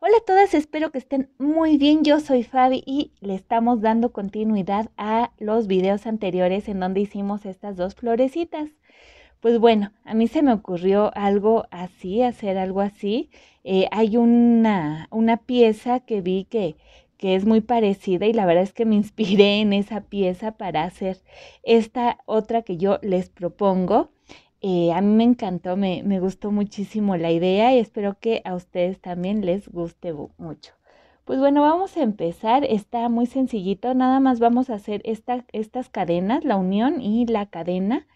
Hola a todas, espero que estén muy bien. Yo soy Fabi y le estamos dando continuidad a los videos anteriores en donde hicimos estas dos florecitas. Pues bueno, a mí se me ocurrió algo así, hacer algo así. Eh, hay una, una pieza que vi que, que es muy parecida y la verdad es que me inspiré en esa pieza para hacer esta otra que yo les propongo. Eh, a mí me encantó, me, gustó muchísimo la idea y espero que a ustedes también les guste mucho. Pues bueno, vamos a empezar. Está muy sencillito. Nada más vamos a hacer estas cadenas, la unión y la cadena.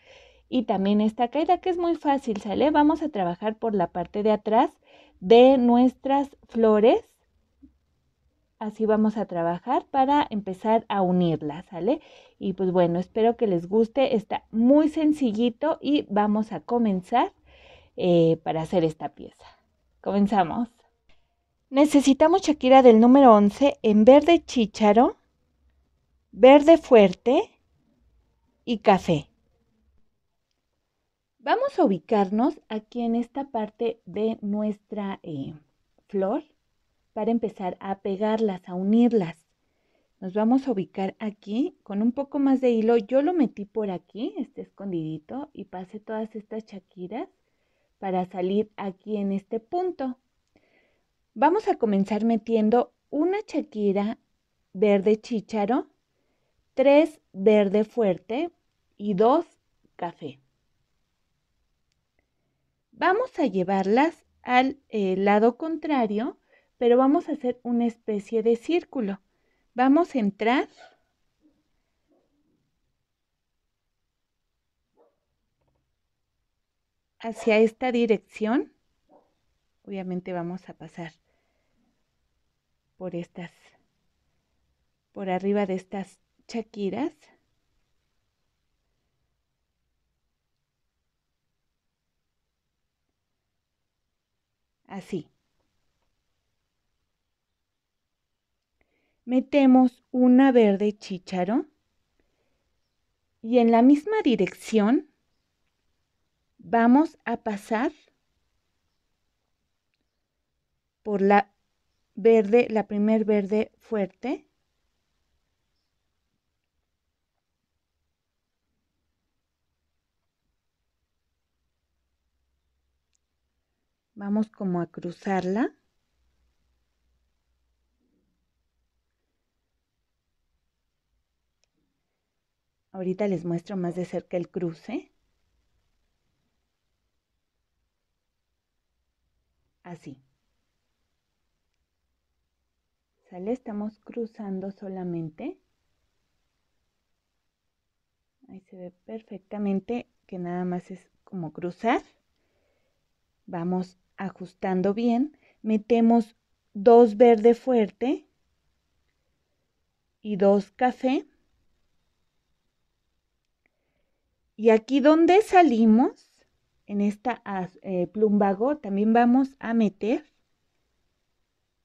Y también esta caída que es muy fácil, ¿sale? Vamos a trabajar por la parte de atrás de nuestras flores Así vamos a trabajar para empezar a unirlas, ¿sale? Y pues bueno, espero que les guste. Está muy sencillito y vamos a comenzar eh, para hacer esta pieza. Comenzamos. Necesitamos Shakira del número 11 en verde chícharo, verde fuerte y café. Vamos a ubicarnos aquí en esta parte de nuestra eh, flor para empezar a pegarlas, a unirlas. Nos vamos a ubicar aquí con un poco más de hilo. Yo lo metí por aquí, este escondidito, y pasé todas estas chaquiras para salir aquí en este punto. Vamos a comenzar metiendo una chaquira verde chícharo, tres verde fuerte y dos café. Vamos a llevarlas al eh, lado contrario pero vamos a hacer una especie de círculo. Vamos a entrar hacia esta dirección. Obviamente vamos a pasar por estas, por arriba de estas chaquiras. Así. metemos una verde chicharo y en la misma dirección vamos a pasar por la verde, la primer verde fuerte. Vamos como a cruzarla. Ahorita les muestro más de cerca el cruce. Así. ¿Sale? Estamos cruzando solamente. Ahí se ve perfectamente que nada más es como cruzar. Vamos ajustando bien. Metemos dos verde fuerte y dos café Y aquí donde salimos, en esta eh, plumbago, también vamos a meter,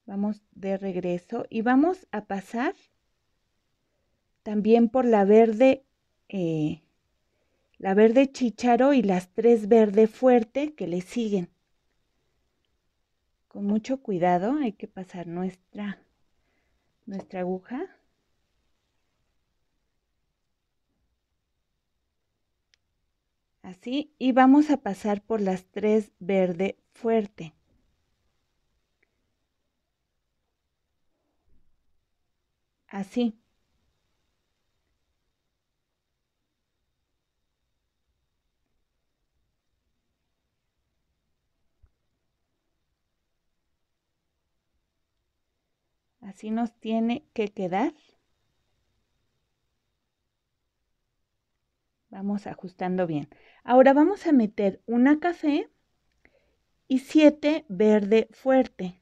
vamos de regreso y vamos a pasar también por la verde, eh, la verde chícharo y las tres verde fuerte que le siguen. Con mucho cuidado hay que pasar nuestra, nuestra aguja Así, y vamos a pasar por las tres verde fuerte. Así. Así nos tiene que quedar. Vamos ajustando bien. Ahora vamos a meter una café y siete verde fuerte.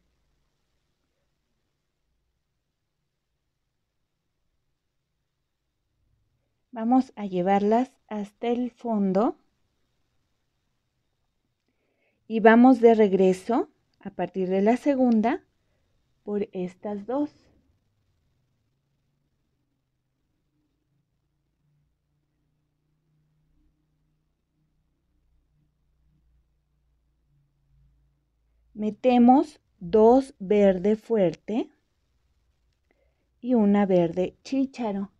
Vamos a llevarlas hasta el fondo y vamos de regreso a partir de la segunda por estas dos. Metemos dos verde fuerte y una verde chícharo.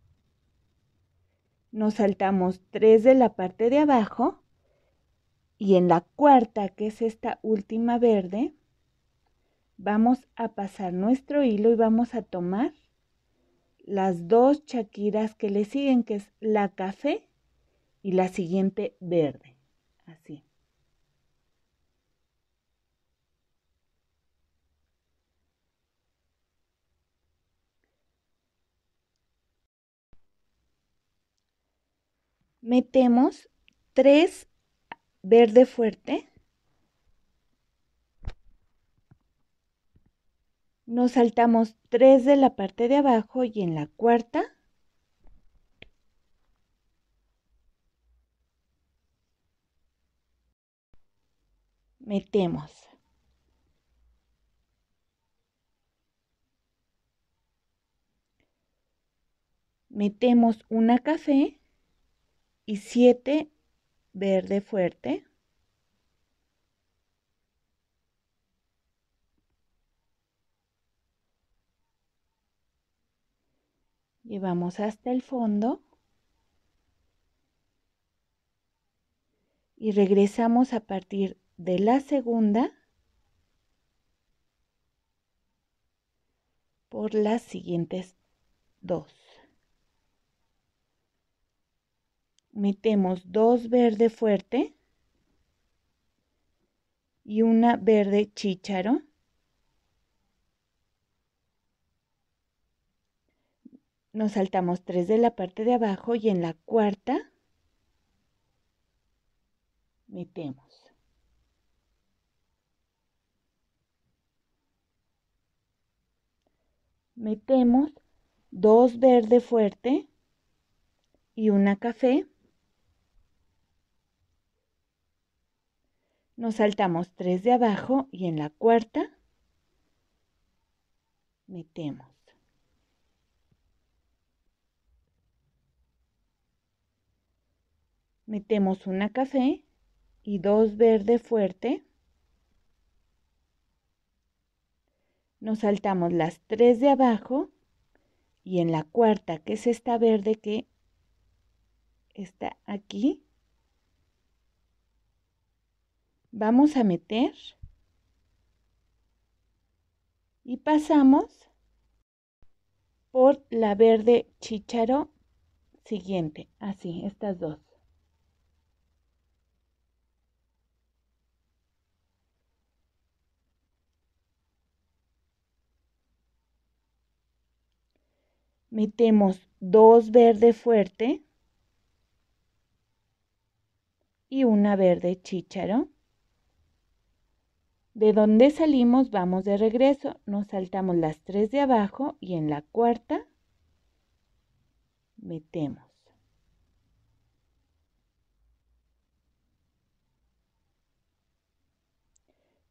Nos saltamos tres de la parte de abajo y en la cuarta, que es esta última verde, vamos a pasar nuestro hilo y vamos a tomar las dos chaquiras que le siguen, que es la café y la siguiente verde. Así. metemos tres verde fuerte. Nos saltamos tres de la parte de abajo y en la cuarta metemos. Metemos una café y siete verde fuerte. Llevamos hasta el fondo y regresamos a partir de la segunda por las siguientes dos. metemos dos verde fuerte y una verde chícharo. Nos saltamos tres de la parte de abajo y en la cuarta metemos. Metemos dos verde fuerte y una café. Nos saltamos tres de abajo y en la cuarta metemos. Metemos una café y dos verde fuerte. Nos saltamos las tres de abajo y en la cuarta, que es esta verde que está aquí, vamos a meter y pasamos por la verde chicharo siguiente, así, estas dos. metemos dos verde fuerte y una verde chícharo. De donde salimos vamos de regreso, nos saltamos las tres de abajo y en la cuarta metemos.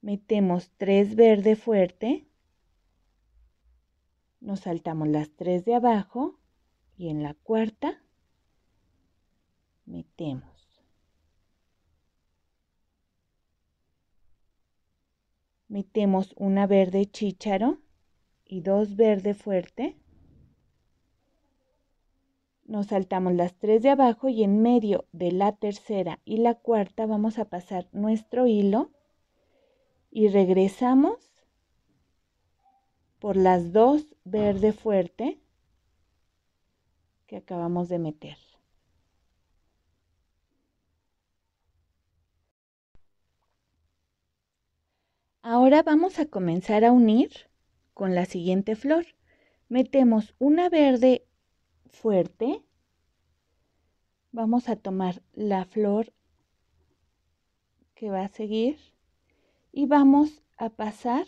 Metemos tres verde fuerte, nos saltamos las tres de abajo y en la cuarta metemos. metemos una verde chícharo y dos verde fuerte. Nos saltamos las tres de abajo y en medio de la tercera y la cuarta vamos a pasar nuestro hilo y regresamos por las dos verde fuerte que acabamos de meter. Ahora vamos a comenzar a unir con la siguiente flor. Metemos una verde fuerte. Vamos a tomar la flor que va a seguir y vamos a pasar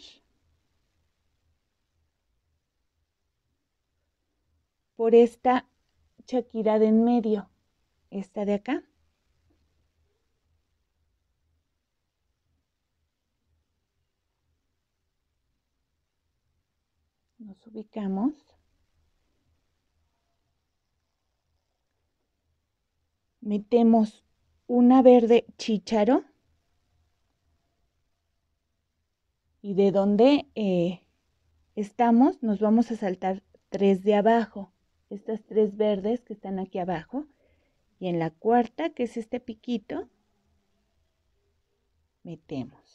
por esta chaquira de en medio, esta de acá. ubicamos. Metemos una verde chícharo. Y de donde eh, estamos nos vamos a saltar tres de abajo. Estas tres verdes que están aquí abajo. Y en la cuarta, que es este piquito, metemos.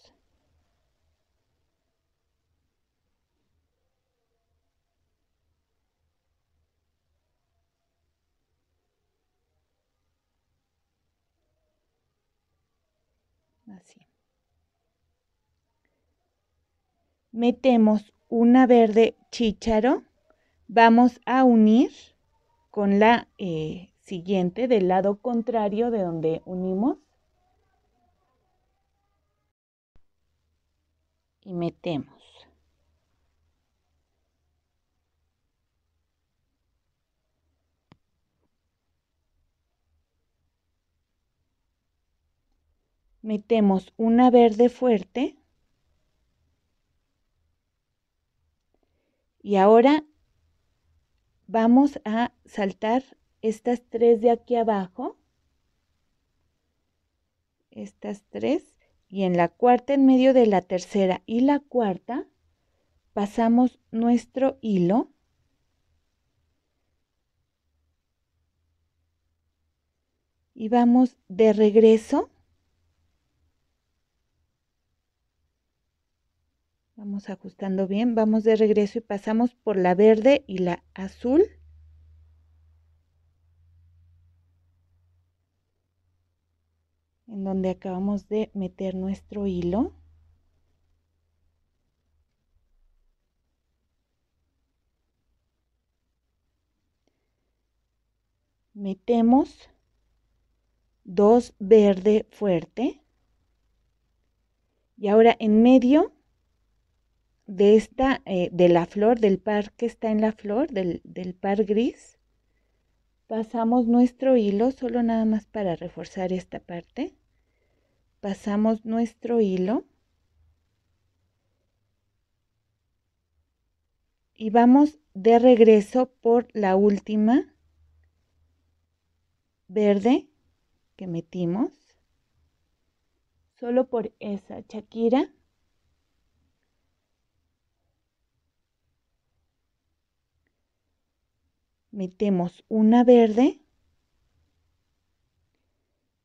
metemos una verde chicharo vamos a unir con la eh, siguiente del lado contrario de donde unimos. Y metemos. Metemos una verde fuerte Y ahora vamos a saltar estas tres de aquí abajo. Estas tres. Y en la cuarta, en medio de la tercera y la cuarta, pasamos nuestro hilo. Y vamos de regreso Vamos ajustando bien, vamos de regreso y pasamos por la verde y la azul. En donde acabamos de meter nuestro hilo. metemos dos verde fuerte y ahora en medio de esta, eh, de la flor, del par que está en la flor, del, del par gris, pasamos nuestro hilo, solo nada más para reforzar esta parte, pasamos nuestro hilo y vamos de regreso por la última verde que metimos, solo por esa, chaquira, metemos una verde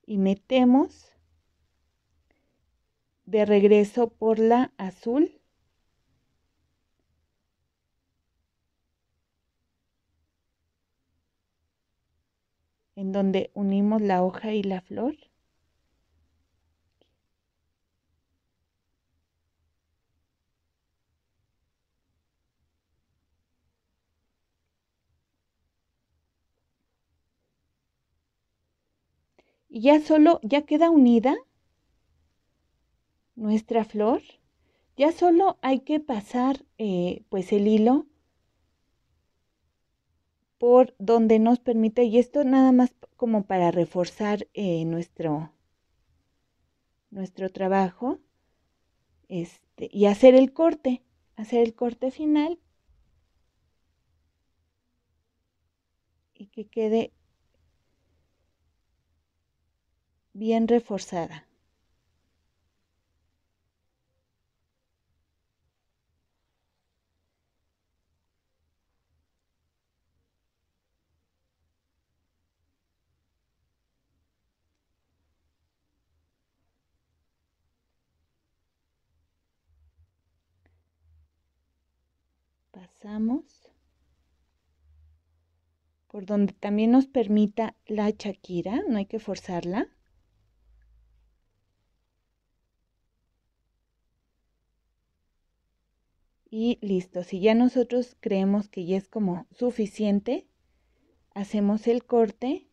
y metemos de regreso por la azul. en donde unimos la hoja y la flor. Y ya solo, ya queda unida nuestra flor. Ya solo hay que pasar eh, pues el hilo por donde nos permite y esto nada más como para reforzar eh, nuestro nuestro trabajo este, y hacer el corte hacer el corte final y que quede bien reforzada. Pasamos por donde también nos permita la chaquira, no hay que forzarla. y listo. Si ya nosotros creemos que ya es como suficiente, hacemos el corte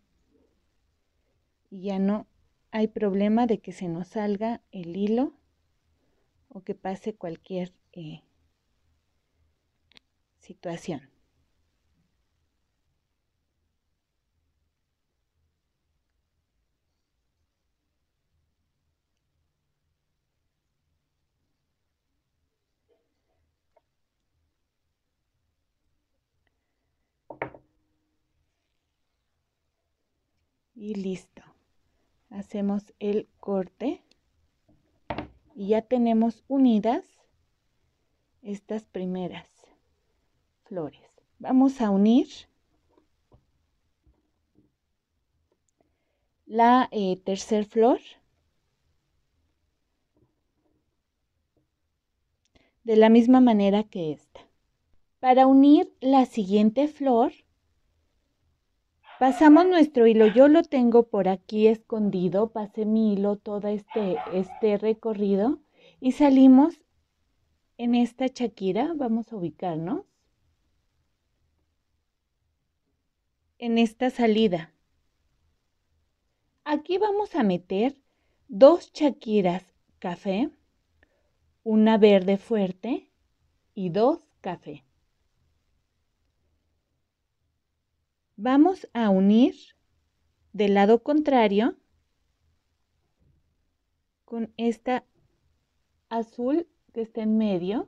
y ya no hay problema de que se nos salga el hilo o que pase cualquier eh, situación. y listo. Hacemos el corte y ya tenemos unidas estas primeras flores. Vamos a unir la tercera eh, tercer flor de la misma manera que esta. Para unir la siguiente flor Pasamos nuestro hilo, yo lo tengo por aquí escondido, pasé mi hilo todo este, este recorrido y salimos en esta chaquira, vamos a ubicarnos, en esta salida. Aquí vamos a meter dos chaquiras café, una verde fuerte y dos café. vamos a unir del lado contrario con esta azul que está en medio.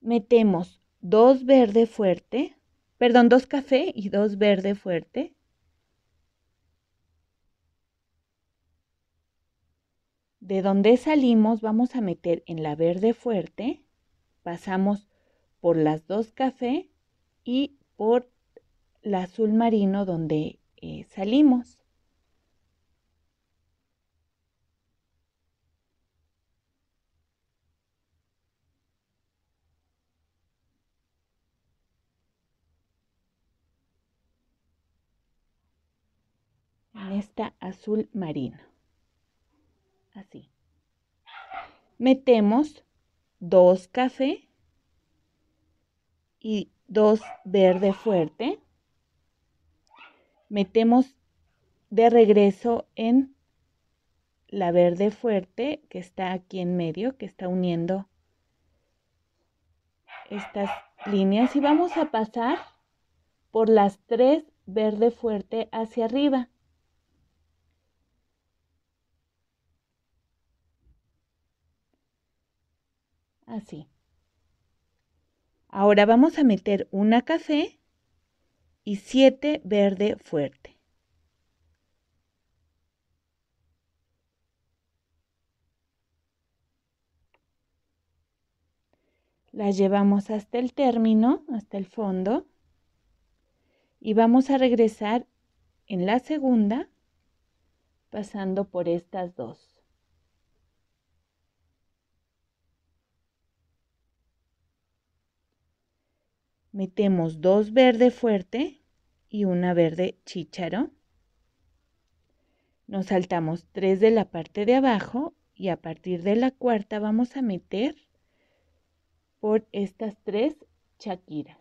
Metemos dos verde fuerte, perdón, dos café y dos verde fuerte. De donde salimos vamos a meter en la verde fuerte, pasamos por las dos café y por la azul marino donde eh, salimos. En esta azul marino así. Metemos dos café y dos verde fuerte. Metemos de regreso en la verde fuerte que está aquí en medio, que está uniendo estas líneas y vamos a pasar por las tres verde fuerte hacia arriba. así. Ahora vamos a meter una café y siete verde fuerte. La llevamos hasta el término, hasta el fondo. Y vamos a regresar en la segunda, pasando por estas dos. metemos dos verde fuerte y una verde chícharo. Nos saltamos tres de la parte de abajo y a partir de la cuarta vamos a meter por estas tres chaquiras.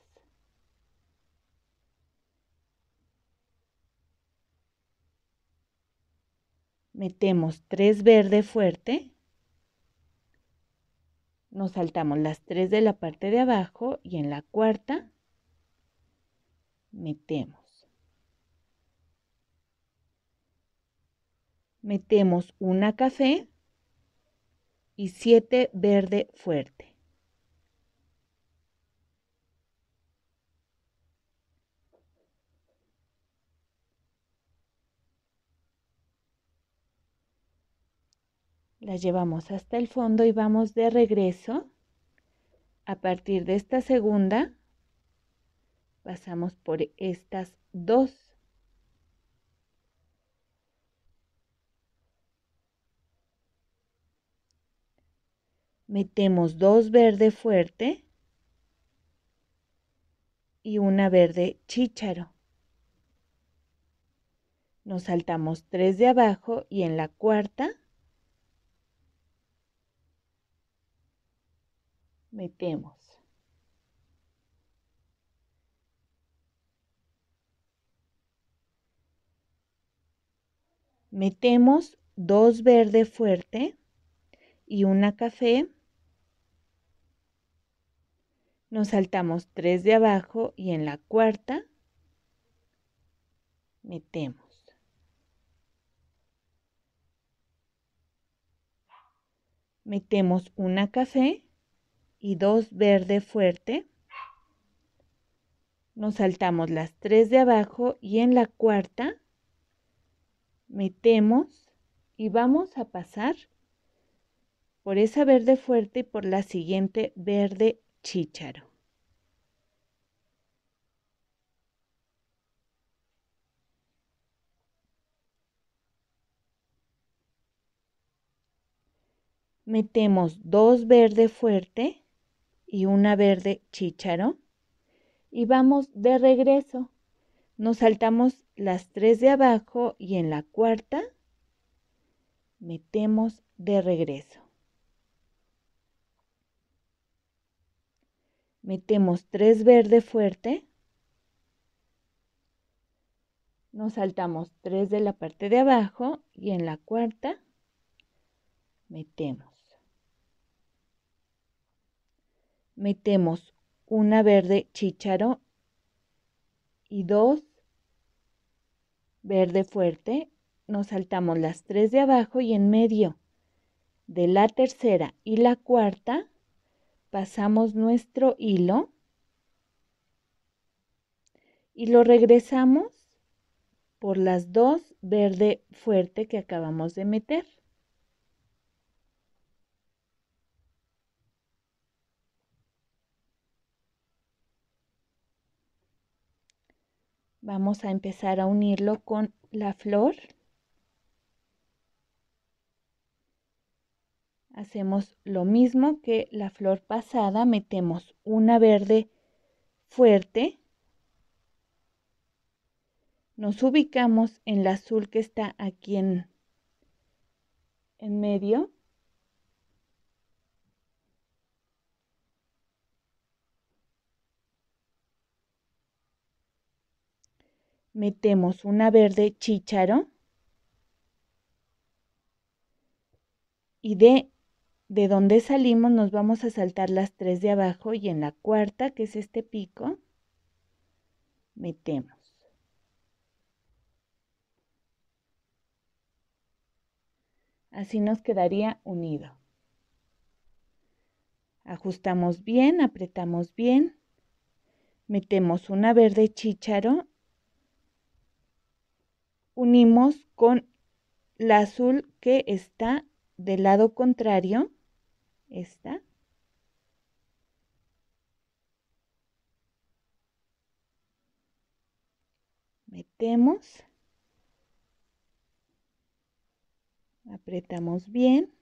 Metemos tres verde fuerte nos saltamos las tres de la parte de abajo y en la cuarta metemos. Metemos una café y siete verde fuerte. La llevamos hasta el fondo y vamos de regreso. A partir de esta segunda, pasamos por estas dos. Metemos dos verde fuerte y una verde chícharo. Nos saltamos tres de abajo y en la cuarta metemos. Metemos dos verde fuerte y una café. Nos saltamos tres de abajo y en la cuarta metemos. Metemos una café y dos verde fuerte. Nos saltamos las tres de abajo y en la cuarta metemos y vamos a pasar por esa verde fuerte y por la siguiente verde chícharo. Metemos dos verde fuerte y una verde chícharo. Y vamos de regreso. Nos saltamos las tres de abajo y en la cuarta metemos de regreso. Metemos tres verde fuerte. Nos saltamos tres de la parte de abajo y en la cuarta metemos. metemos una verde chicharo y dos verde fuerte, nos saltamos las tres de abajo y en medio de la tercera y la cuarta pasamos nuestro hilo y lo regresamos por las dos verde fuerte que acabamos de meter. Vamos a empezar a unirlo con la flor. Hacemos lo mismo que la flor pasada, metemos una verde fuerte. Nos ubicamos en el azul que está aquí en, en medio. metemos una verde chícharo y de, de donde salimos nos vamos a saltar las tres de abajo y en la cuarta, que es este pico, metemos. Así nos quedaría unido. Ajustamos bien, apretamos bien, metemos una verde chícharo unimos con la azul que está del lado contrario, esta. Metemos. Apretamos bien.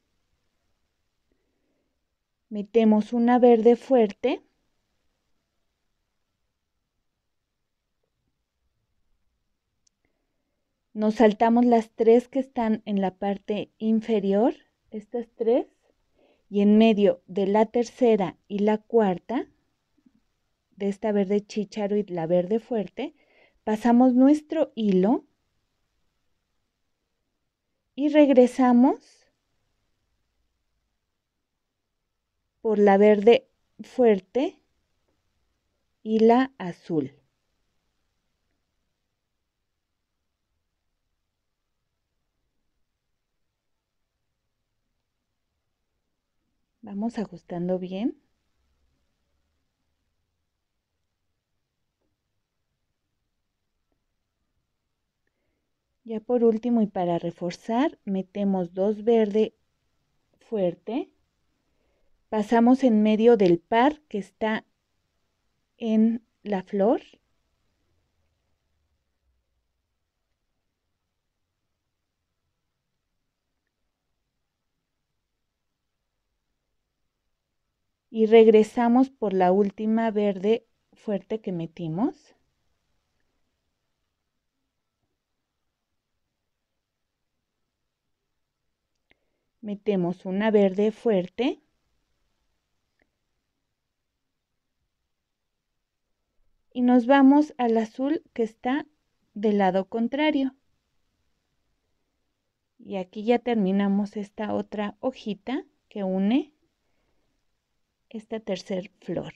Metemos una verde fuerte. Nos saltamos las tres que están en la parte inferior, estas tres, y en medio de la tercera y la cuarta, de esta verde chícharo y la verde fuerte, pasamos nuestro hilo y regresamos por la verde fuerte y la azul. Vamos ajustando bien. Ya por último y para reforzar, metemos dos verde fuerte. Pasamos en medio del par que está en la flor y regresamos por la última verde fuerte que metimos. Metemos una verde fuerte. Y nos vamos al azul que está del lado contrario. Y aquí ya terminamos esta otra hojita que une esta tercer flor.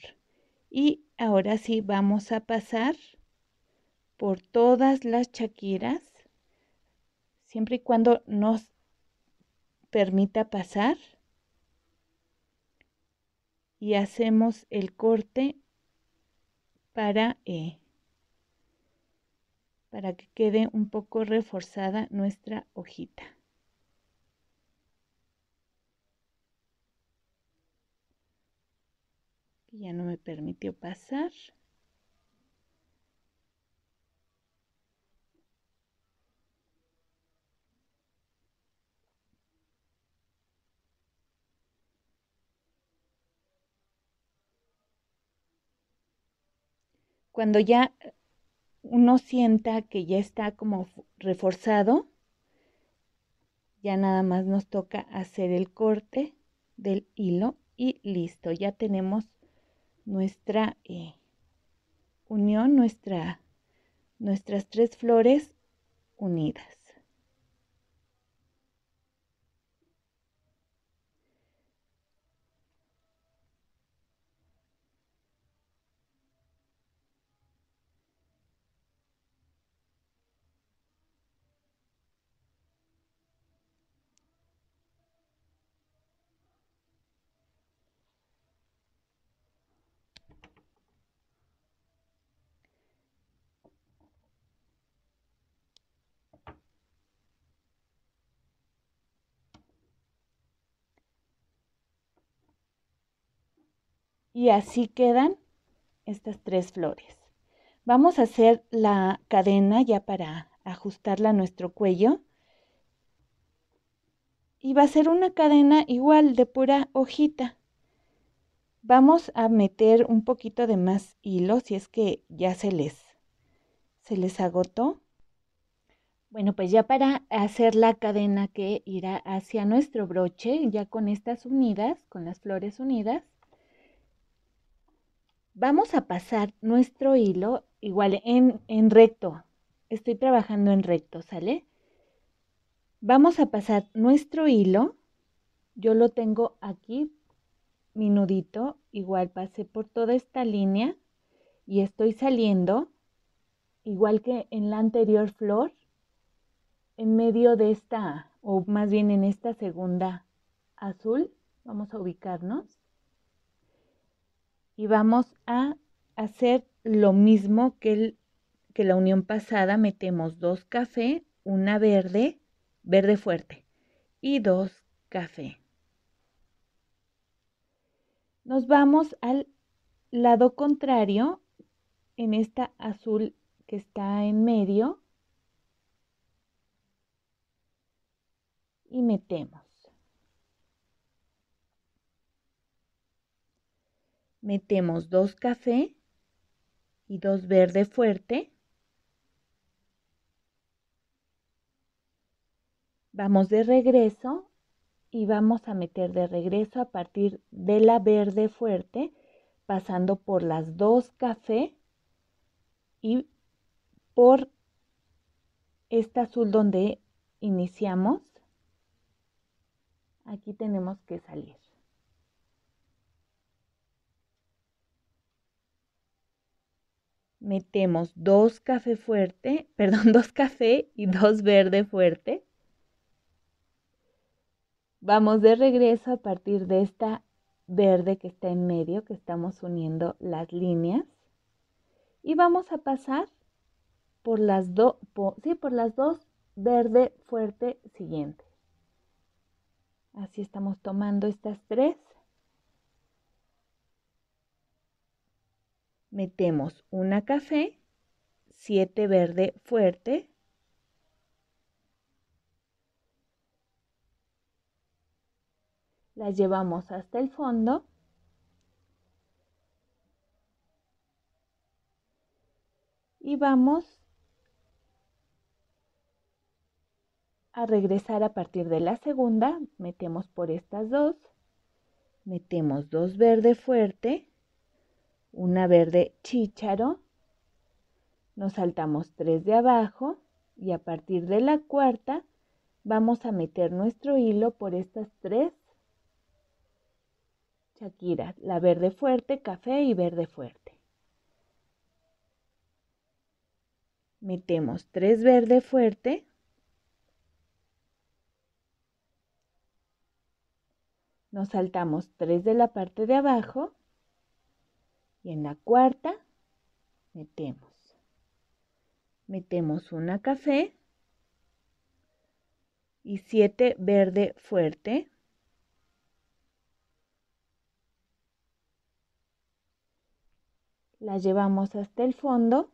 Y ahora sí vamos a pasar por todas las chaquiras, siempre y cuando nos permita pasar. Y hacemos el corte para, eh, para que quede un poco reforzada nuestra hojita. ya no me permitió pasar. Cuando ya uno sienta que ya está como reforzado, ya nada más nos toca hacer el corte del hilo y listo, ya tenemos nuestra eh, unión, nuestra, nuestras tres flores unidas. Y así quedan estas tres flores. Vamos a hacer la cadena ya para ajustarla a nuestro cuello. Y va a ser una cadena igual de pura hojita. Vamos a meter un poquito de más hilo si es que ya se les, se les agotó. Bueno, pues ya para hacer la cadena que irá hacia nuestro broche, ya con estas unidas, con las flores unidas, Vamos a pasar nuestro hilo igual en, en recto. Estoy trabajando en recto, ¿sale? Vamos a pasar nuestro hilo. Yo lo tengo aquí, mi Igual pasé por toda esta línea y estoy saliendo, igual que en la anterior flor, en medio de esta, o más bien en esta segunda azul. Vamos a ubicarnos y vamos a hacer lo mismo que, que la unión pasada. Metemos dos café, una verde, verde fuerte y dos café. Nos vamos al lado contrario, en esta azul que está en medio, y metemos. metemos dos café y dos verde fuerte. Vamos de regreso y vamos a meter de regreso a partir de la verde fuerte, pasando por las dos café y por esta azul donde iniciamos. Aquí tenemos que salir. metemos dos café fuerte, perdón, dos café y dos verde fuerte. Vamos de regreso a partir de esta verde que está en medio, que estamos uniendo las líneas. Y vamos a pasar por las, dos, sí, por las dos verde fuerte siguientes. Así estamos tomando estas tres. metemos una café, 7 verde fuerte, la llevamos hasta el fondo y vamos a regresar a partir de la segunda, metemos por estas dos, metemos dos verde fuerte, una verde chícharo, nos saltamos tres de abajo y a partir de la cuarta vamos a meter nuestro hilo por estas tres Shakira la verde fuerte, café y verde fuerte. Metemos tres verde fuerte, nos saltamos tres de la parte de abajo y en la cuarta metemos. Metemos una café y siete verde fuerte. La llevamos hasta el fondo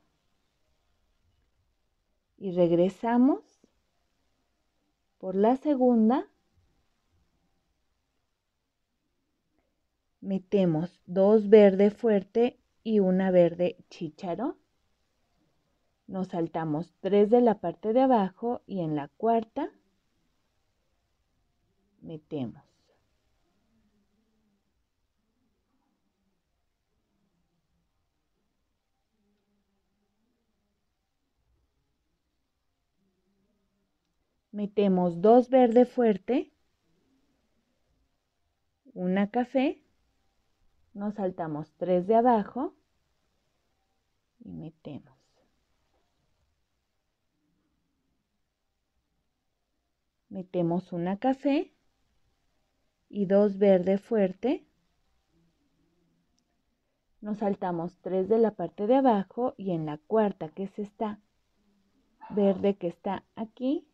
y regresamos por la segunda metemos dos verde fuerte y una verde chícharo. Nos saltamos tres de la parte de abajo y en la cuarta metemos. Metemos dos verde fuerte, una café nos saltamos tres de abajo y metemos. Metemos una café y dos verde fuerte. Nos saltamos tres de la parte de abajo y en la cuarta que es esta verde que está aquí,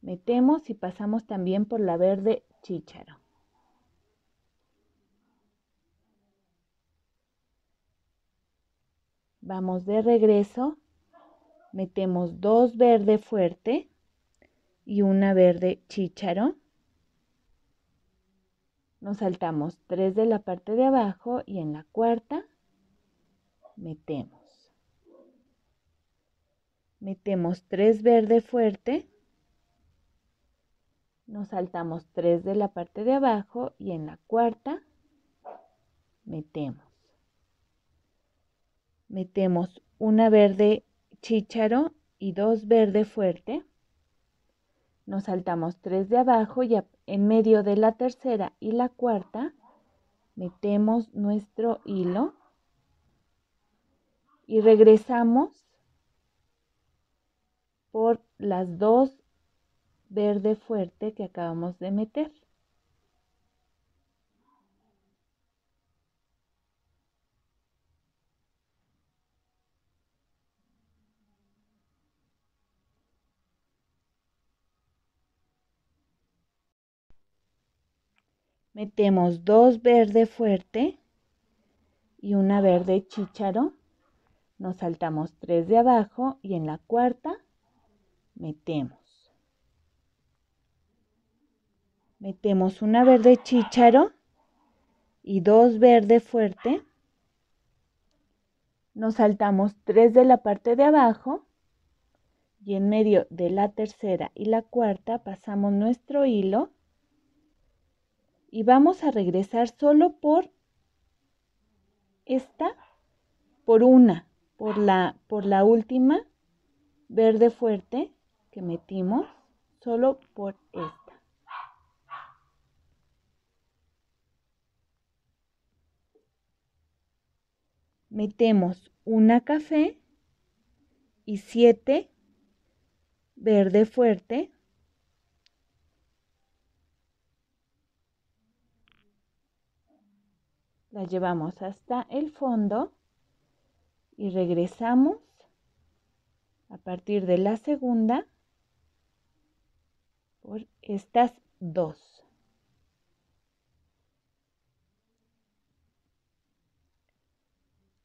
metemos y pasamos también por la verde chícharo. Vamos de regreso. Metemos dos verde fuerte y una verde chícharo. Nos saltamos tres de la parte de abajo y en la cuarta metemos. Metemos tres verde fuerte. Nos saltamos tres de la parte de abajo y en la cuarta metemos metemos una verde chícharo y dos verde fuerte. Nos saltamos tres de abajo y en medio de la tercera y la cuarta metemos nuestro hilo y regresamos por las dos verde fuerte que acabamos de meter. Metemos dos verde fuerte y una verde chícharo. Nos saltamos tres de abajo y en la cuarta metemos. Metemos una verde chícharo y dos verde fuerte. Nos saltamos tres de la parte de abajo y en medio de la tercera y la cuarta pasamos nuestro hilo y vamos a regresar solo por esta, por una, por la, por la última verde fuerte que metimos, solo por esta. Metemos una café y siete verde fuerte la llevamos hasta el fondo y regresamos a partir de la segunda por estas dos.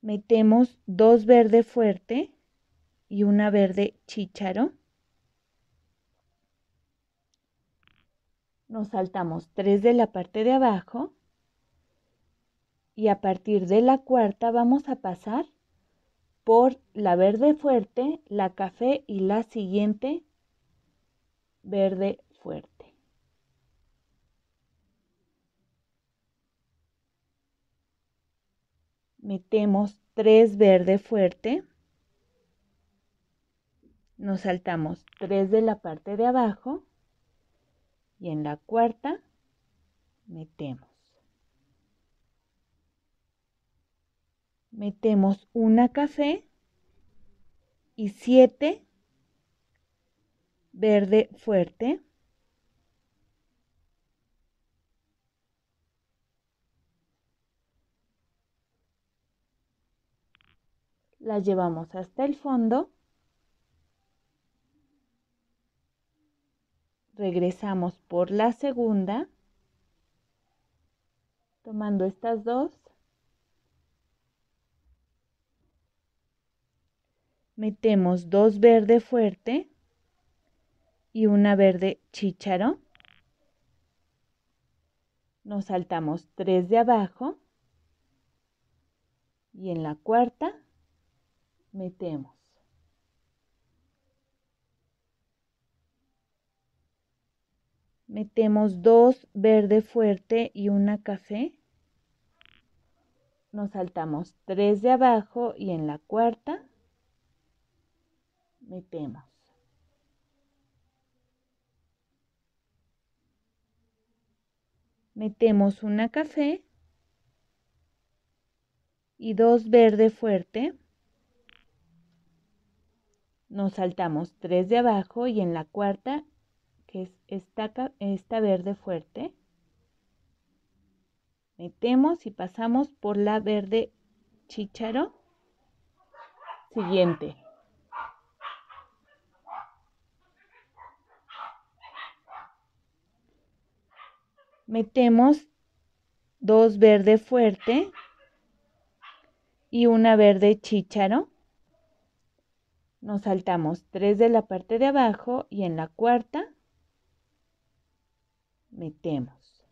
Metemos dos verde fuerte y una verde chicharo Nos saltamos tres de la parte de abajo y a partir de la cuarta vamos a pasar por la verde fuerte, la café y la siguiente verde fuerte. Metemos tres verde fuerte. Nos saltamos tres de la parte de abajo y en la cuarta metemos. metemos una café y siete verde fuerte. La llevamos hasta el fondo. Regresamos por la segunda, tomando estas dos metemos dos verde fuerte y una verde chícharo. Nos saltamos tres de abajo y en la cuarta metemos. Metemos dos verde fuerte y una café. Nos saltamos tres de abajo y en la cuarta metemos. Metemos una café y dos verde fuerte. Nos saltamos tres de abajo y en la cuarta, que es esta, esta verde fuerte, metemos y pasamos por la verde chicharo Siguiente. metemos dos verde fuerte y una verde chícharo. Nos saltamos tres de la parte de abajo y en la cuarta metemos.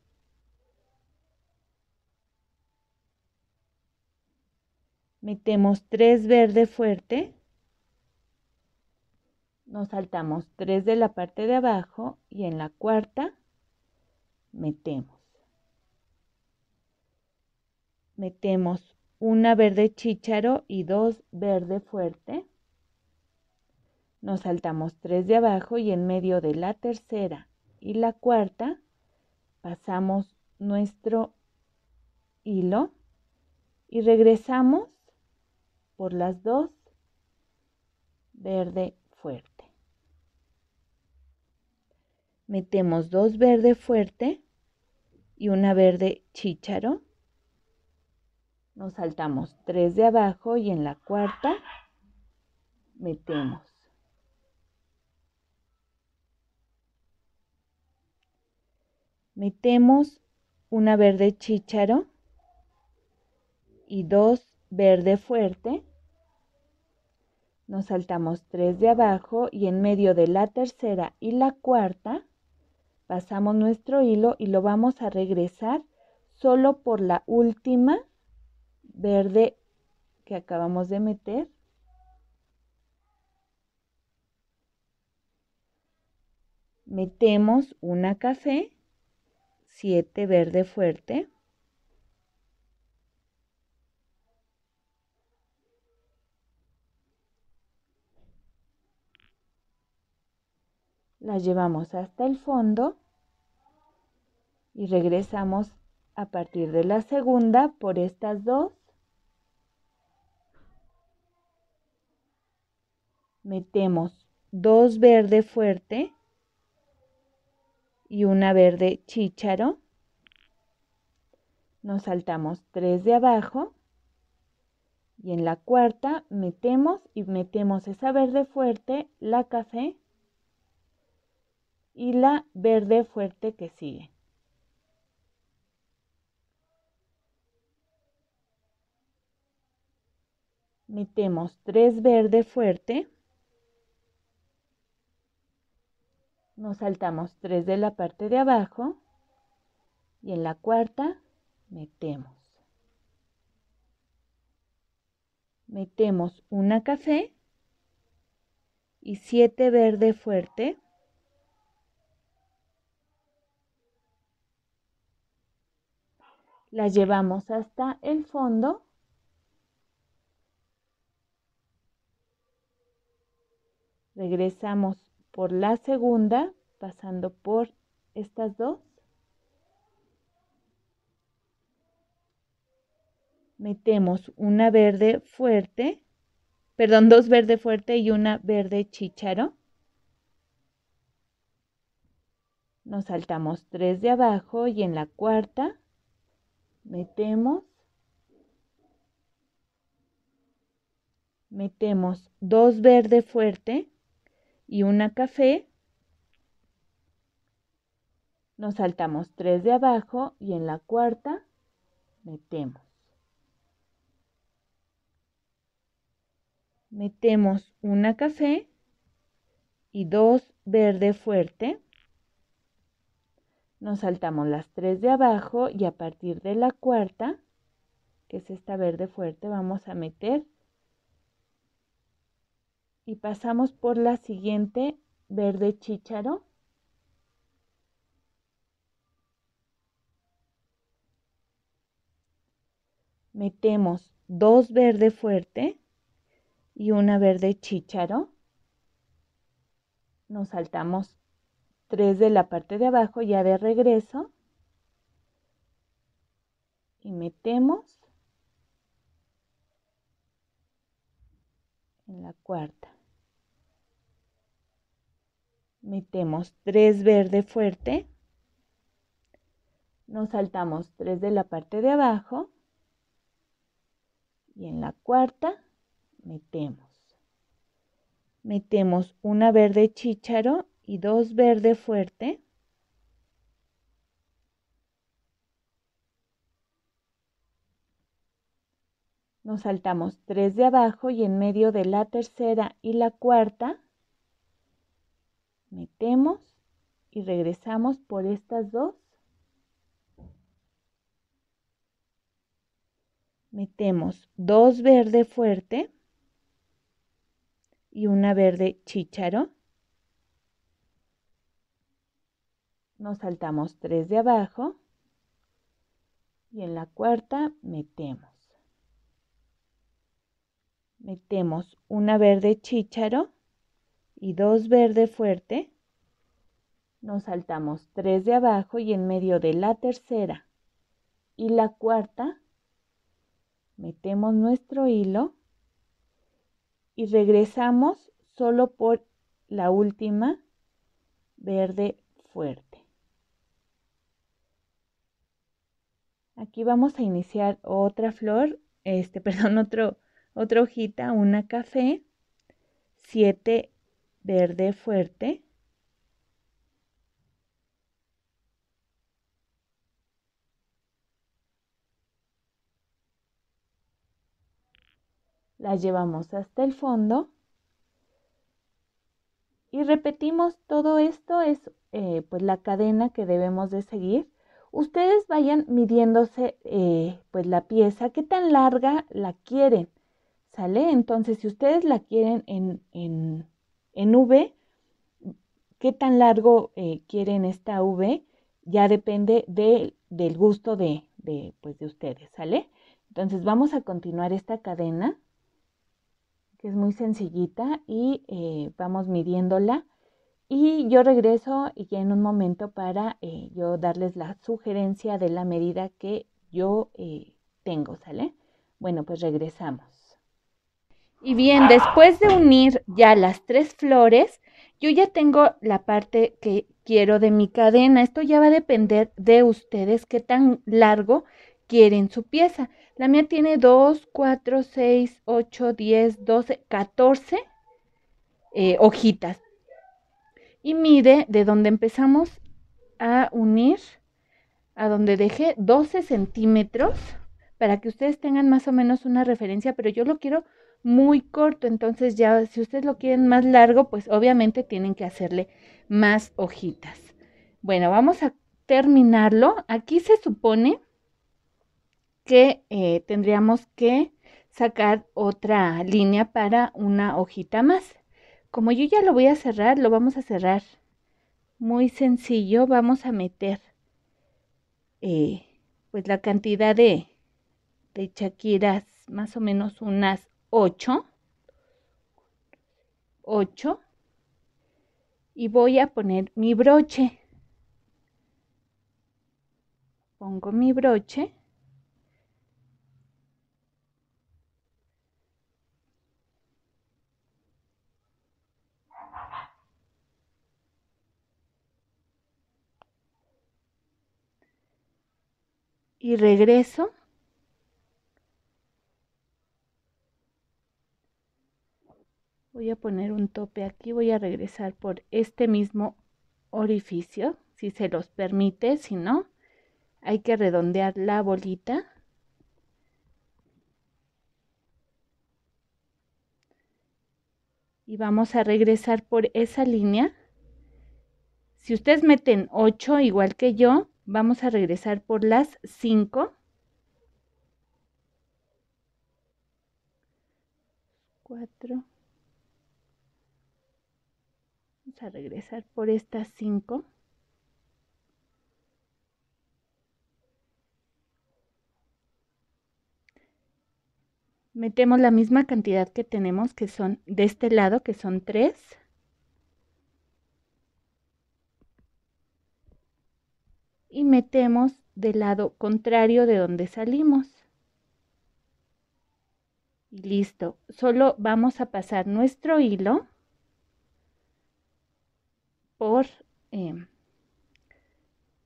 Metemos tres verde fuerte. Nos saltamos tres de la parte de abajo y en la cuarta metemos. Metemos una verde chícharo y dos verde fuerte. Nos saltamos tres de abajo y en medio de la tercera y la cuarta pasamos nuestro hilo y regresamos por las dos verde fuerte metemos dos verde fuerte y una verde chícharo. Nos saltamos tres de abajo y en la cuarta metemos. Metemos una verde chícharo y dos verde fuerte. Nos saltamos tres de abajo y en medio de la tercera y la cuarta Pasamos nuestro hilo y lo vamos a regresar solo por la última verde que acabamos de meter. Metemos una café, siete verde fuerte. La llevamos hasta el fondo y regresamos a partir de la segunda por estas dos. Metemos dos verde fuerte y una verde chícharo. Nos saltamos tres de abajo y en la cuarta metemos y metemos esa verde fuerte, la café y la verde fuerte que sigue. metemos tres verde fuerte, nos saltamos tres de la parte de abajo y en la cuarta metemos. Metemos una café y siete verde fuerte. La llevamos hasta el fondo Regresamos por la segunda, pasando por estas dos. Metemos una verde fuerte, perdón, dos verde fuerte y una verde chícharo. Nos saltamos tres de abajo y en la cuarta metemos metemos dos verde fuerte y una café. Nos saltamos tres de abajo y en la cuarta metemos. Metemos una café y dos verde fuerte. Nos saltamos las tres de abajo y a partir de la cuarta, que es esta verde fuerte, vamos a meter y pasamos por la siguiente verde chícharo. Metemos dos verde fuerte y una verde chícharo. Nos saltamos tres de la parte de abajo ya de regreso. Y metemos en la cuarta metemos tres verde fuerte, nos saltamos tres de la parte de abajo y en la cuarta metemos. Metemos una verde chícharo y dos verde fuerte. Nos saltamos tres de abajo y en medio de la tercera y la cuarta metemos y regresamos por estas dos. Metemos dos verde fuerte y una verde chícharo. Nos saltamos tres de abajo y en la cuarta metemos. Metemos una verde chícharo y dos verde fuerte, nos saltamos tres de abajo y en medio de la tercera y la cuarta, metemos nuestro hilo y regresamos solo por la última verde fuerte. Aquí vamos a iniciar otra flor, este, perdón, otro, otra hojita, una café, 7 verde fuerte. La llevamos hasta el fondo. Y repetimos todo esto es eh, pues la cadena que debemos de seguir. Ustedes vayan midiéndose eh, pues la pieza, qué tan larga la quieren, ¿sale? Entonces si ustedes la quieren en, en en V, qué tan largo eh, quieren esta V ya depende del gusto de, pues de ustedes, ¿sale? Entonces vamos a continuar esta cadena, que es muy sencillita, y eh, vamos midiéndola. Y yo regreso y en un momento para eh, yo darles la sugerencia de la medida que yo tengo, ¿sale? Bueno, pues regresamos. Y bien, después de unir ya las tres flores, yo ya tengo la parte que quiero de mi cadena. Esto ya va a depender de ustedes qué tan largo quieren su pieza. La mía tiene 2, 4, 6, 8, 10, 12, 14 hojitas. Y mide de donde empezamos a unir a donde dejé 12 centímetros para que ustedes tengan más o menos una referencia, pero yo lo quiero muy corto, entonces ya si ustedes lo quieren más largo, pues obviamente tienen que hacerle más hojitas. Bueno, vamos a terminarlo. Aquí se supone que eh, tendríamos que sacar otra línea para una hojita más. Como yo ya lo voy a cerrar, lo vamos a cerrar muy sencillo. Vamos a meter eh, pues la cantidad de, de chaquiras, más o menos unas Ocho, ocho y voy a poner mi broche. Pongo mi broche. Y regreso voy a poner un tope aquí, voy a regresar por este mismo orificio, si se los permite, si no, hay que redondear la bolita. Y vamos a regresar por esa línea. Si ustedes meten 8 igual que yo, vamos a regresar por las 5. 4, a regresar por estas 5. Metemos la misma cantidad que tenemos, que son de este lado, que son 3. Y metemos del lado contrario de donde salimos. Y listo. Solo vamos a pasar nuestro hilo eh,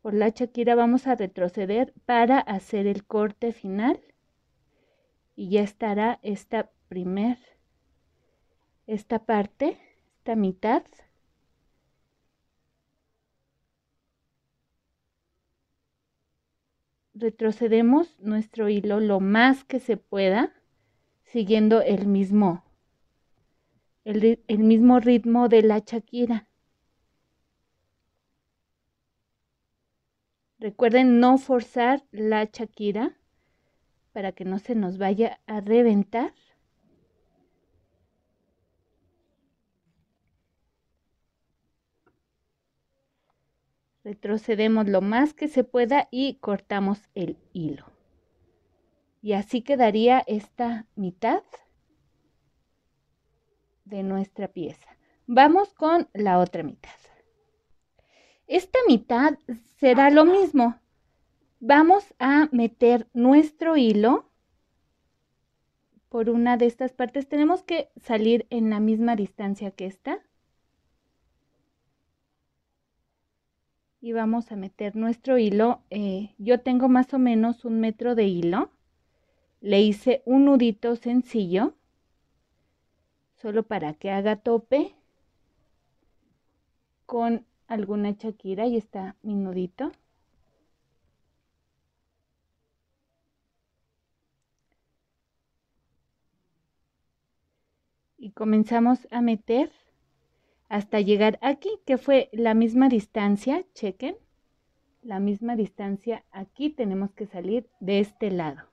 por, la Shakira vamos a retroceder para hacer el corte final y ya estará esta primer, esta parte, esta mitad. Retrocedemos nuestro hilo lo más que se pueda, siguiendo el mismo, el, el mismo ritmo de la chaquira. Recuerden no forzar la chaquira para que no se nos vaya a reventar. Retrocedemos lo más que se pueda y cortamos el hilo. Y así quedaría esta mitad de nuestra pieza. Vamos con la otra mitad. Esta mitad será lo mismo. Vamos a meter nuestro hilo por una de estas partes. Tenemos que salir en la misma distancia que esta. Y vamos a meter nuestro hilo. Eh, yo tengo más o menos un metro de hilo. Le hice un nudito sencillo, solo para que haga tope con alguna Shakira, y está mi nudito. Y comenzamos a meter hasta llegar aquí, que fue la misma distancia, chequen, la misma distancia, aquí tenemos que salir de este lado.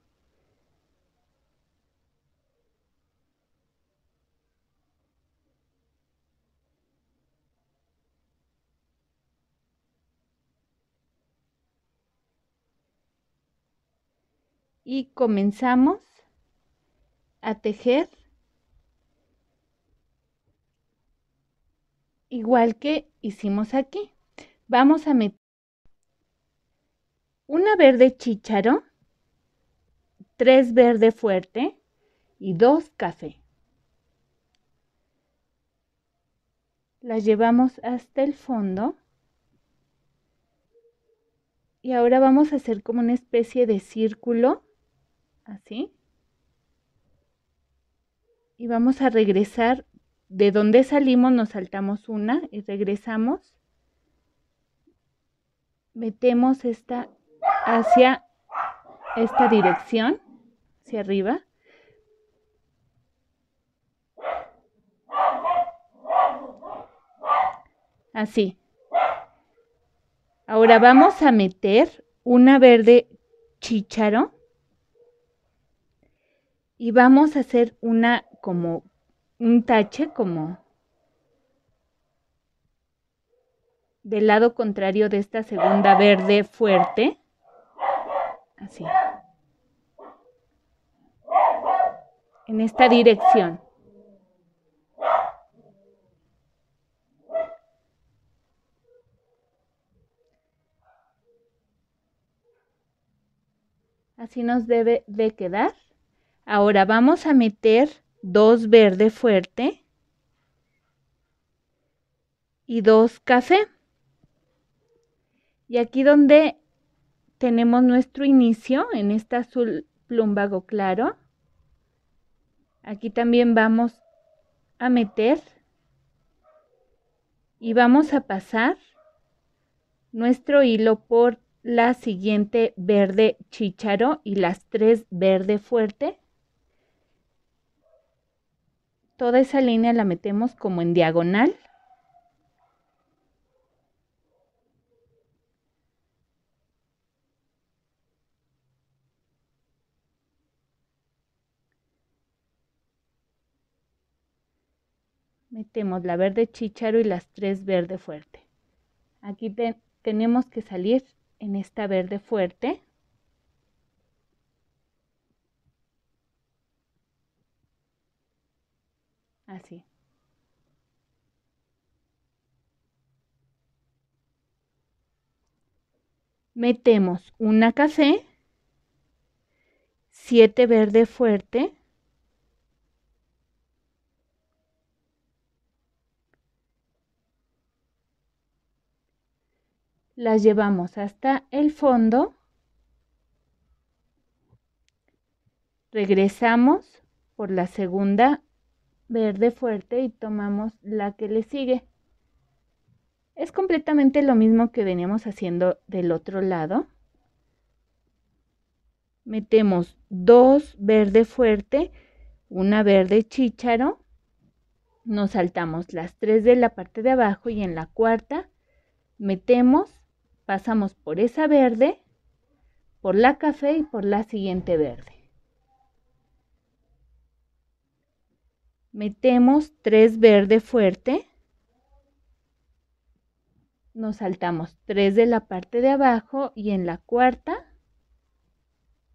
y comenzamos a tejer igual que hicimos aquí. Vamos a meter una verde chícharo, tres verde fuerte y dos café. Las llevamos hasta el fondo. Y ahora vamos a hacer como una especie de círculo así. Y vamos a regresar de donde salimos, nos saltamos una y regresamos. Metemos esta hacia esta dirección, hacia arriba. Así. Ahora vamos a meter una verde chícharo y vamos a hacer una como un tache como del lado contrario de esta segunda verde fuerte. Así. En esta dirección. Así nos debe de quedar. Ahora vamos a meter dos verde fuerte y dos café. Y aquí donde tenemos nuestro inicio, en este azul plumbago claro, aquí también vamos a meter y vamos a pasar nuestro hilo por la siguiente verde chícharo y las tres verde fuerte toda esa línea la metemos como en diagonal. Metemos la verde chícharo y las tres verde fuerte. Aquí tenemos que salir en esta verde fuerte Así. Metemos una café, siete verde fuerte, las llevamos hasta el fondo, regresamos por la segunda verde fuerte y tomamos la que le sigue. Es completamente lo mismo que veníamos haciendo del otro lado. Metemos dos verde fuerte, una verde chícharo, nos saltamos las tres de la parte de abajo y en la cuarta metemos, pasamos por esa verde, por la café y por la siguiente verde. metemos tres verde fuerte, nos saltamos tres de la parte de abajo y en la cuarta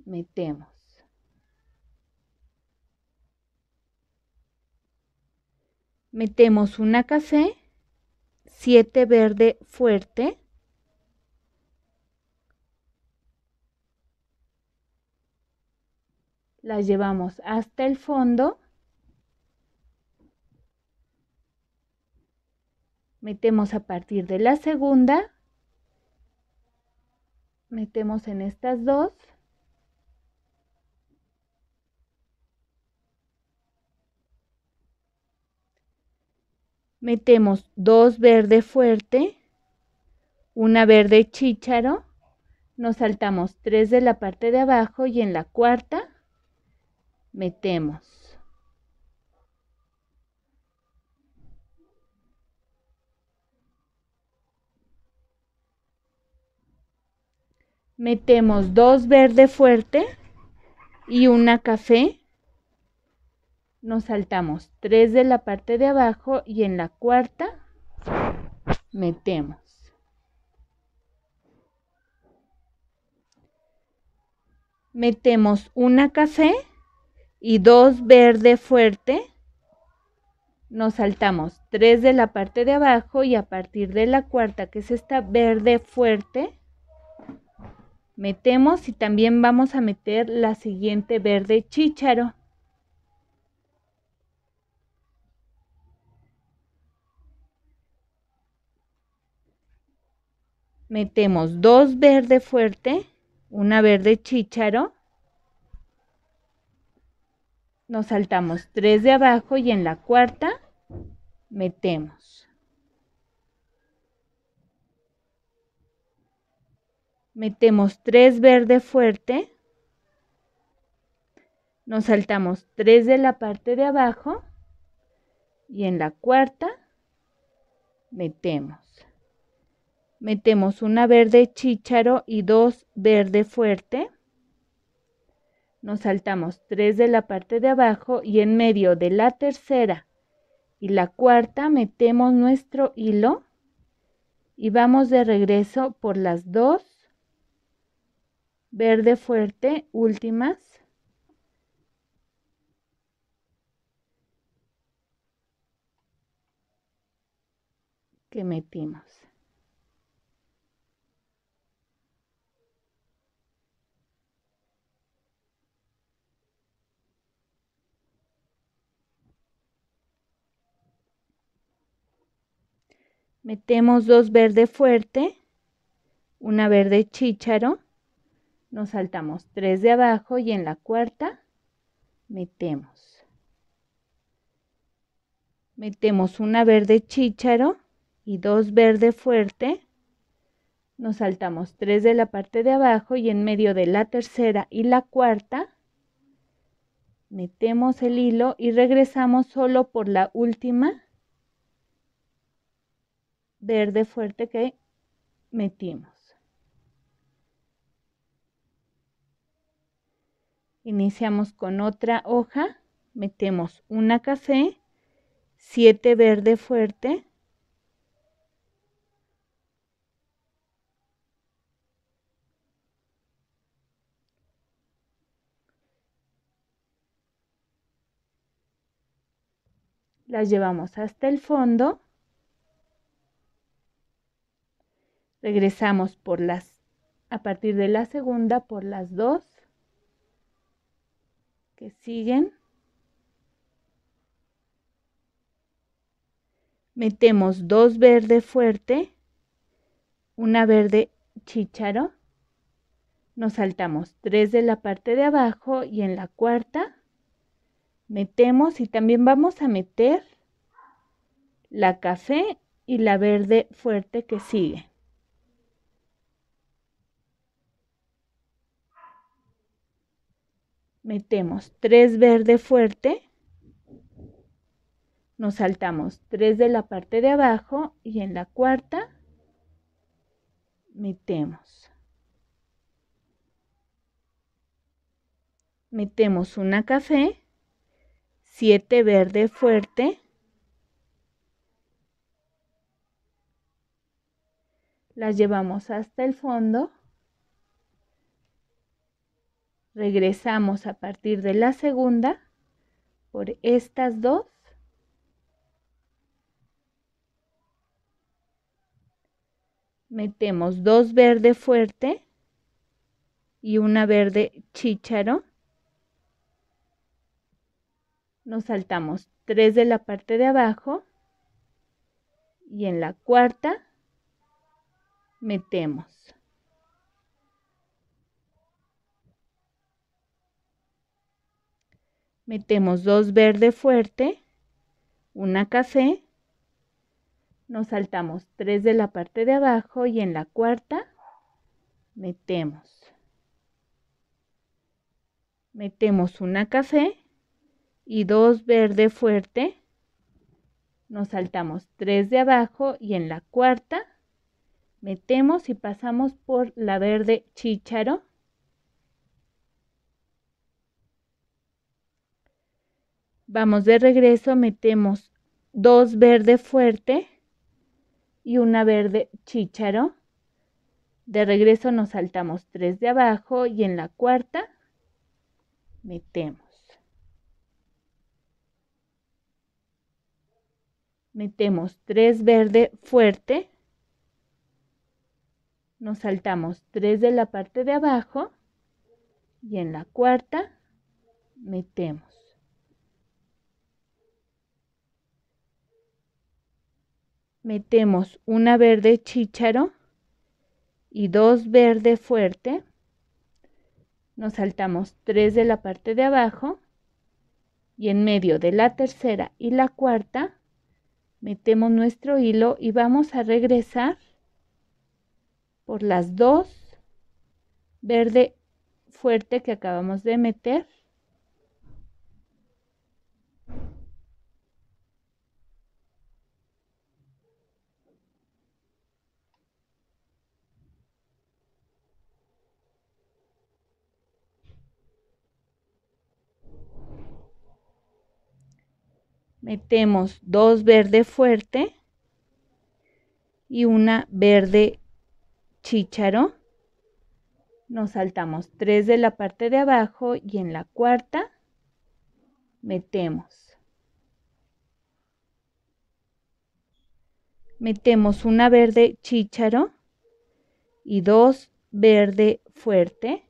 metemos. Metemos una café, siete verde fuerte, la llevamos hasta el fondo Metemos a partir de la segunda. Metemos en estas dos. Metemos dos verde fuerte, una verde chícharo, nos saltamos tres de la parte de abajo y en la cuarta metemos metemos dos verde fuerte y una café. Nos saltamos tres de la parte de abajo y en la cuarta metemos. Metemos una café y dos verde fuerte. Nos saltamos tres de la parte de abajo y a partir de la cuarta que es esta verde fuerte Metemos y también vamos a meter la siguiente verde chícharo. Metemos dos verde fuerte, una verde chícharo. Nos saltamos tres de abajo y en la cuarta metemos. Metemos tres verde fuerte. Nos saltamos tres de la parte de abajo. Y en la cuarta metemos. Metemos una verde chícharo y dos verde fuerte. Nos saltamos tres de la parte de abajo y en medio de la tercera y la cuarta metemos nuestro hilo y vamos de regreso por las dos verde fuerte, últimas. que metimos. Metemos dos verde fuerte, una verde chícharo nos saltamos tres de abajo y en la cuarta metemos. Metemos una verde chícharo y dos verde fuerte. Nos saltamos tres de la parte de abajo y en medio de la tercera y la cuarta metemos el hilo y regresamos solo por la última verde fuerte que metimos. Iniciamos con otra hoja, metemos una café, siete verde fuerte, las llevamos hasta el fondo, regresamos por las, a partir de la segunda por las dos que siguen. Metemos dos verde fuerte, una verde chícharo. Nos saltamos tres de la parte de abajo y en la cuarta metemos y también vamos a meter la café y la verde fuerte que sigue. Metemos tres verde fuerte. Nos saltamos tres de la parte de abajo y en la cuarta metemos. Metemos una café, 7 verde fuerte. Las llevamos hasta el fondo regresamos a partir de la segunda por estas dos metemos dos verde fuerte y una verde chícharo. Nos saltamos tres de la parte de abajo y en la cuarta metemos metemos dos verde fuerte, una café, nos saltamos tres de la parte de abajo y en la cuarta metemos. Metemos una café y dos verde fuerte. Nos saltamos tres de abajo y en la cuarta metemos y pasamos por la verde chícharo Vamos de regreso, metemos dos verde fuerte y una verde chícharo. De regreso nos saltamos tres de abajo y en la cuarta metemos. Metemos tres verde fuerte. Nos saltamos tres de la parte de abajo y en la cuarta metemos. metemos una verde chícharo y dos verde fuerte. Nos saltamos tres de la parte de abajo y en medio de la tercera y la cuarta metemos nuestro hilo y vamos a regresar por las dos verde fuerte que acabamos de meter metemos dos verde fuerte y una verde chícharo. Nos saltamos tres de la parte de abajo y en la cuarta metemos. Metemos una verde chícharo y dos verde fuerte.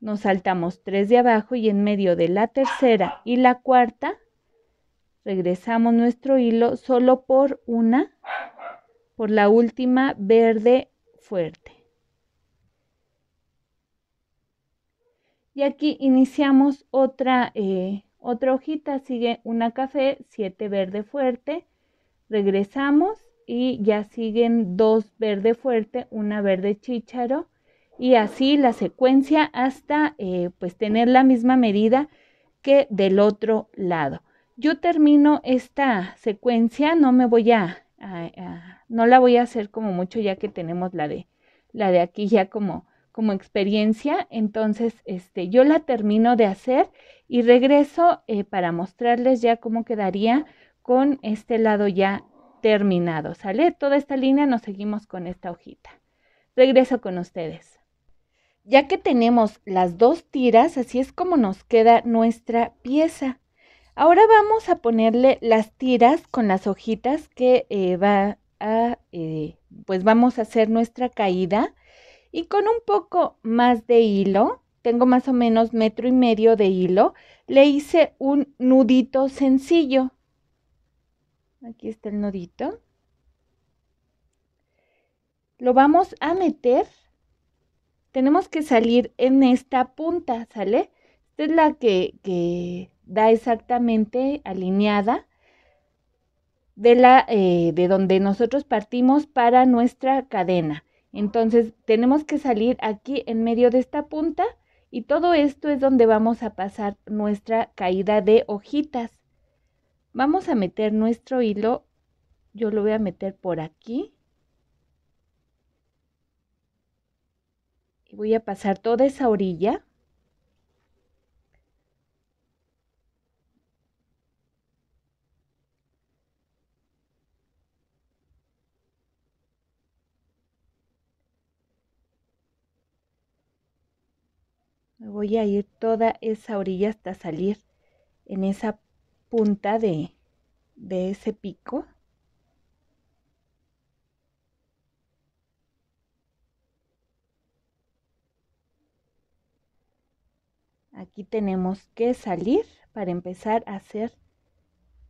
Nos saltamos tres de abajo y en medio de la tercera y la cuarta Regresamos nuestro hilo solo por una, por la última verde fuerte. Y aquí iniciamos otra, eh, otra hojita, sigue una café, siete verde fuerte, regresamos y ya siguen dos verde fuerte, una verde chícharo y así la secuencia hasta eh, pues tener la misma medida que del otro lado yo termino esta secuencia, no me voy a, no la voy a hacer como mucho ya que tenemos la de, la de aquí ya como, como experiencia, entonces este, yo la termino de hacer y regreso eh, para mostrarles ya cómo quedaría con este lado ya terminado, ¿sale? Toda esta línea nos seguimos con esta hojita. Regreso con ustedes. Ya que tenemos las dos tiras, así es como nos queda nuestra pieza. Ahora vamos a ponerle las tiras con las hojitas que eh, va a, eh, pues vamos a hacer nuestra caída. Y con un poco más de hilo, tengo más o menos metro y medio de hilo, le hice un nudito sencillo. Aquí está el nudito. Lo vamos a meter. Tenemos que salir en esta punta, ¿sale? Esta es la que da exactamente alineada de, la, eh, de donde nosotros partimos para nuestra cadena. Entonces tenemos que salir aquí en medio de esta punta y todo esto es donde vamos a pasar nuestra caída de hojitas. Vamos a meter nuestro hilo, yo lo voy a meter por aquí. Y voy a pasar toda esa orilla voy a ir toda esa orilla hasta salir en esa punta de, de ese pico. Aquí tenemos que salir para empezar a hacer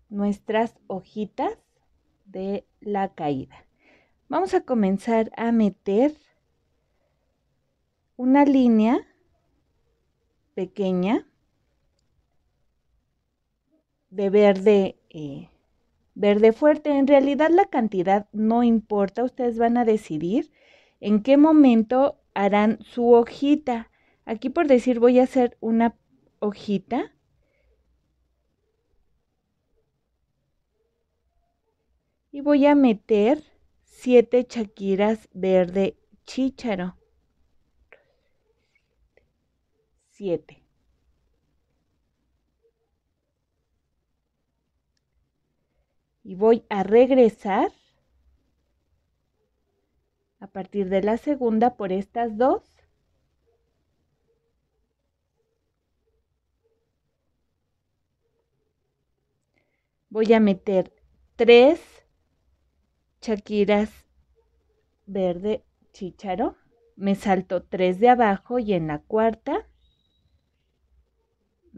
nuestras hojitas de la caída. Vamos a comenzar a meter una línea pequeña de verde, eh, verde fuerte. En realidad la cantidad no importa, ustedes van a decidir en qué momento harán su hojita. Aquí por decir voy a hacer una hojita. Y voy a meter siete chaquiras verde chícharo. Y voy a regresar a partir de la segunda por estas dos. Voy a meter tres chaquiras verde chicharo Me salto tres de abajo y en la cuarta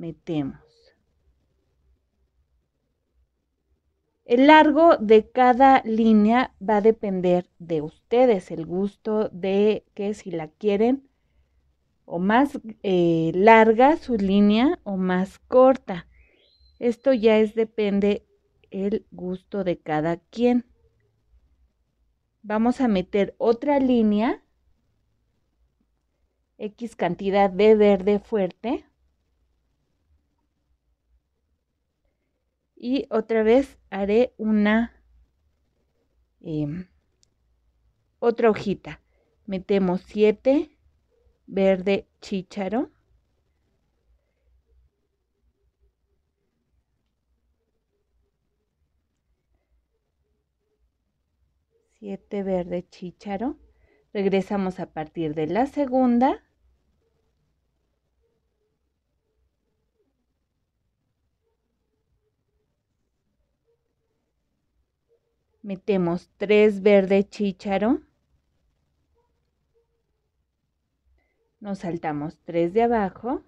metemos. El largo de cada línea va a depender de ustedes, el gusto de que si la quieren o más eh, larga su línea o más corta. Esto ya es depende el gusto de cada quien. Vamos a meter otra línea, X cantidad de verde fuerte. y otra vez haré una em, otra hojita metemos 7 verde chícharo Siete verde chícharo regresamos a partir de la segunda Metemos tres verde chícharo. Nos saltamos tres de abajo.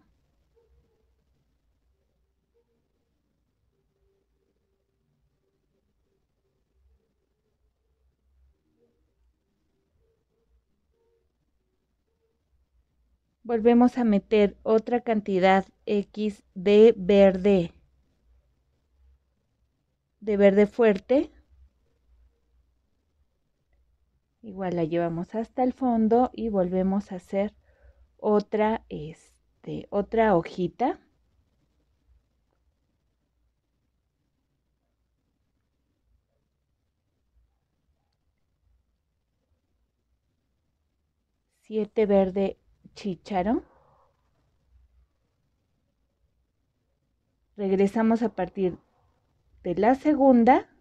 volvemos a meter otra cantidad X de verde, de verde fuerte. Igual la llevamos hasta el fondo y volvemos a hacer otra, este, otra hojita. Siete verde chicharo, Regresamos a partir de la segunda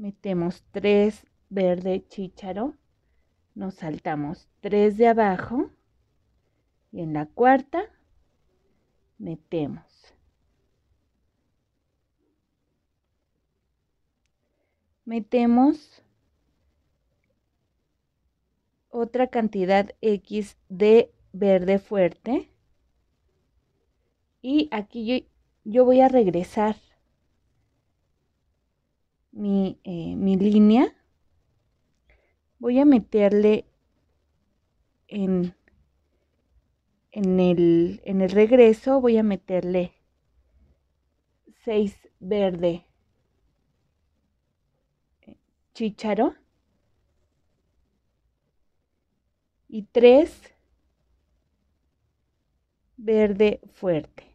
metemos tres verde chícharo, nos saltamos tres de abajo y en la cuarta metemos. Metemos otra cantidad X de verde fuerte. Y aquí yo voy a regresar mi, eh, mi línea. Voy a meterle en, en, el, en el regreso, voy a meterle 6 verde eh, chicharo y 3 verde fuerte.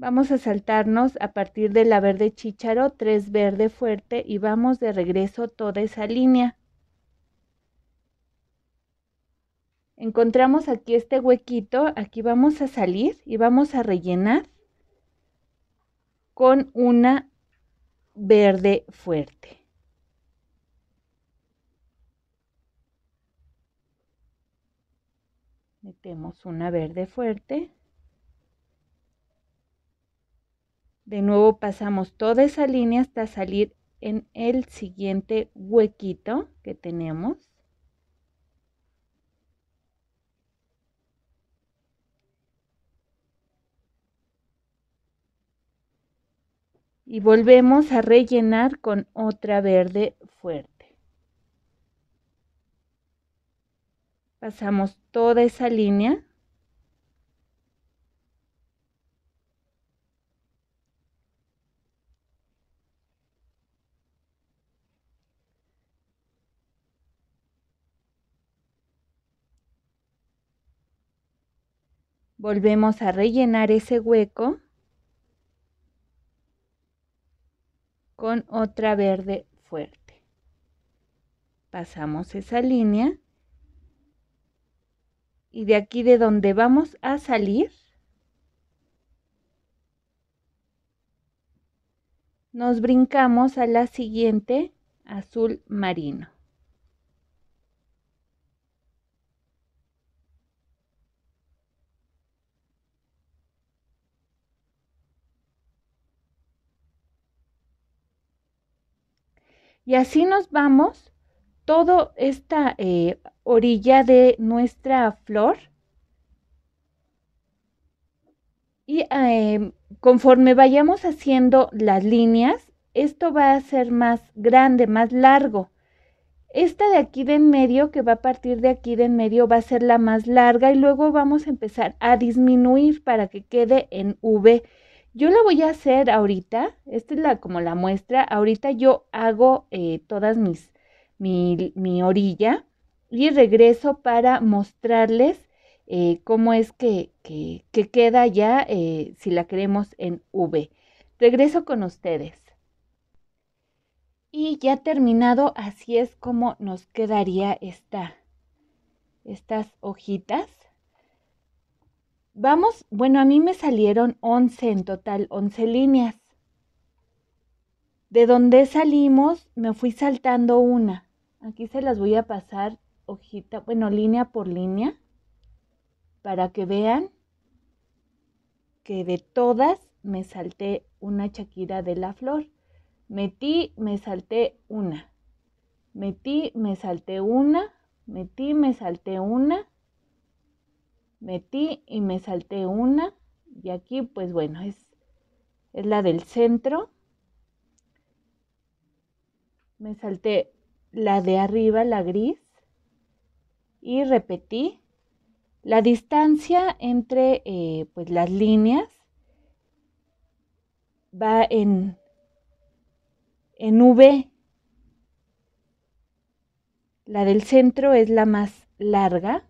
Vamos a saltarnos a partir de la verde chícharo, 3 verde fuerte y vamos de regreso toda esa línea. Encontramos aquí este huequito, aquí vamos a salir y vamos a rellenar con una verde fuerte. Metemos una verde fuerte. De nuevo pasamos toda esa línea hasta salir en el siguiente huequito que tenemos. Y volvemos a rellenar con otra verde fuerte. Pasamos toda esa línea Volvemos a rellenar ese hueco con otra verde fuerte. Pasamos esa línea y de aquí de donde vamos a salir nos brincamos a la siguiente azul marino. Y así nos vamos toda esta eh, orilla de nuestra flor. Y em, conforme vayamos haciendo las líneas, esto va a ser más grande, más largo. Esta de aquí de en medio, que va a partir de aquí de en medio, va a ser la más larga y luego vamos a empezar a disminuir para que quede en V yo la voy a hacer ahorita, esta es la, como la muestra, ahorita yo hago eh, todas mis, mi, orilla y regreso para mostrarles eh, cómo es que, queda ya eh, si la queremos en V. Regreso con ustedes. Y ya terminado, así es como nos quedaría esta, estas hojitas. Vamos, bueno, a mí me salieron 11 en total, 11 líneas. De donde salimos, me fui saltando una. Aquí se las voy a pasar hojita, bueno, línea por línea, para que vean que de todas me salté una chaquira de la flor. Metí, me salté una. Metí, me salté una. Metí, me salté una metí y me salté una y aquí pues bueno es, es la del centro me salté la de arriba la gris y repetí la distancia entre eh, pues las líneas va en en V la del centro es la más larga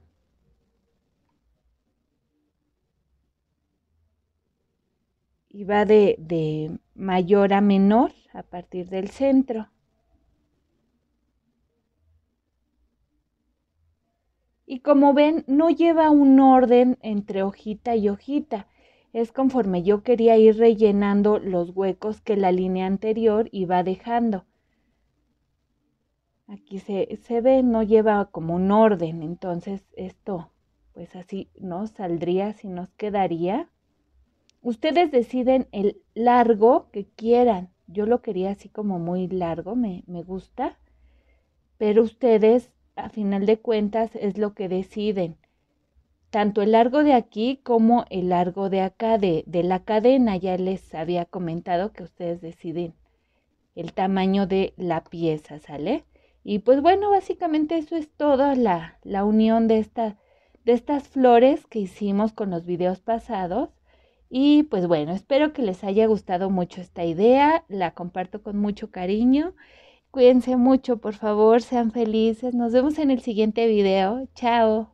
y va de, mayor a menor a partir del centro. Y como ven, no lleva un orden entre hojita y hojita. Es conforme yo quería ir rellenando los huecos que la línea anterior iba dejando. Aquí se, ve, no lleva como un orden. Entonces esto, pues así no saldría, si nos quedaría Ustedes deciden el largo que quieran. Yo lo quería así como muy largo, me, gusta. Pero ustedes, a final de cuentas, es lo que deciden. Tanto el largo de aquí como el largo de acá, de, la cadena. Ya les había comentado que ustedes deciden el tamaño de la pieza, ¿sale? Y pues bueno, básicamente eso es todo, la, la unión de, esta, de estas flores que hicimos con los videos pasados. Y pues bueno, espero que les haya gustado mucho esta idea, la comparto con mucho cariño. Cuídense mucho, por favor, sean felices. Nos vemos en el siguiente video. Chao.